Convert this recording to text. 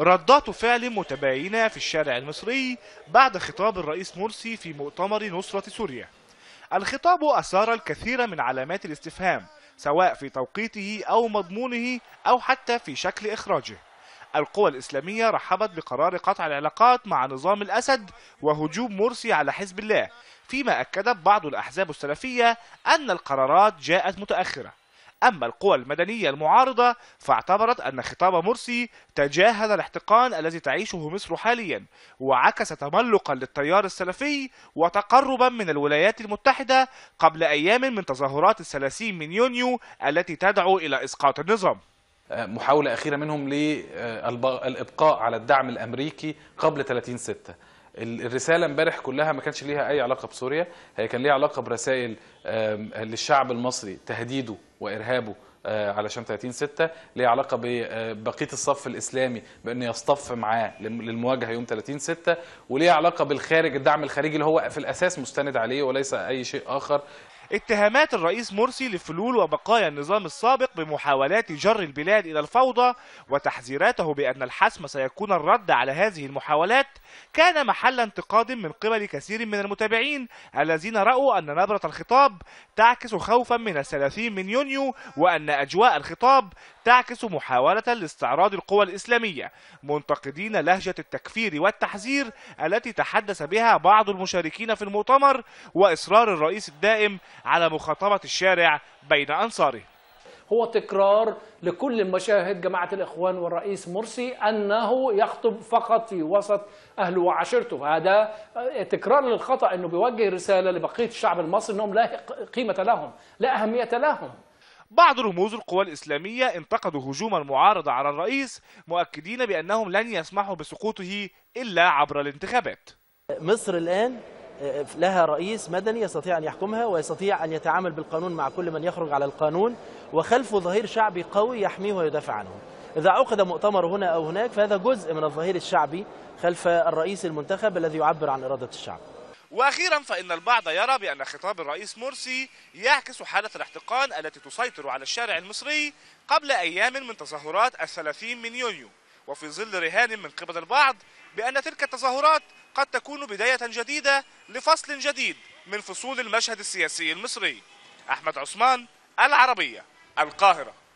ردات فعل متباينة في الشارع المصري بعد خطاب الرئيس مرسي في مؤتمر نصرة سوريا الخطاب أثار الكثير من علامات الاستفهام سواء في توقيته أو مضمونه أو حتى في شكل إخراجه القوى الإسلامية رحبت بقرار قطع العلاقات مع نظام الأسد وهجوم مرسي على حزب الله فيما أكدت بعض الأحزاب السلفية أن القرارات جاءت متأخرة أما القوى المدنية المعارضة فاعتبرت أن خطاب مرسي تجاهل الاحتقان الذي تعيشه مصر حاليا وعكس تملقا للتيار السلفي وتقربا من الولايات المتحدة قبل أيام من تظاهرات الثلاثين من يونيو التي تدعو إلى إسقاط النظام محاولة أخيرة منهم للإبقاء على الدعم الأمريكي قبل 30 ستة الرساله امبارح كلها ما كانش ليها اي علاقه بسوريا هي كان ليها علاقه برسائل للشعب المصري تهديده وارهابه آه، علشان 30 6 ليه علاقه ببقيه آه، الصف الاسلامي بانه يصطف معاه للمواجهه يوم 30 6 وليه علاقه بالخارج الدعم الخارجي اللي هو في الاساس مستند عليه وليس اي شيء اخر اتهامات الرئيس مرسي لفلول وبقايا النظام السابق بمحاولات جر البلاد إلى الفوضى وتحذيراته بأن الحسم سيكون الرد على هذه المحاولات كان محل انتقاد من قبل كثير من المتابعين الذين رأوا أن نبرة الخطاب تعكس خوفا من الثلاثين من يونيو وأن أجواء الخطاب تعكس محاولة لاستعراض القوى الإسلامية منتقدين لهجة التكفير والتحذير التي تحدث بها بعض المشاركين في المؤتمر وإصرار الرئيس الدائم على مخاطبة الشارع بين أنصاره هو تكرار لكل مشاهد جماعة الإخوان والرئيس مرسي أنه يخطب فقط في وسط أهله وعشيرته هذا تكرار للخطأ أنه بيوجه رسالة لبقية الشعب المصري أنهم لا قيمة لهم لا أهمية لهم بعض رموز القوى الإسلامية انتقدوا هجوم المعارضة على الرئيس مؤكدين بأنهم لن يسمحوا بسقوطه إلا عبر الانتخابات مصر الآن آه، لها رئيس مدني يستطيع أن يحكمها ويستطيع أن يتعامل بالقانون مع كل من يخرج على القانون وخلفه ظهير شعبي قوي يحميه ويدافع عنه إذا عقد مؤتمر هنا أو هناك فهذا جزء من الظهير الشعبي خلف الرئيس المنتخب الذي يعبر عن إرادة الشعب واخيرا فان البعض يرى بان خطاب الرئيس مرسي يعكس حاله الاحتقان التي تسيطر على الشارع المصري قبل ايام من تظاهرات الثلاثين من يونيو وفي ظل رهان من قبل البعض بان تلك التظاهرات قد تكون بدايه جديده لفصل جديد من فصول المشهد السياسي المصري احمد عثمان العربيه القاهره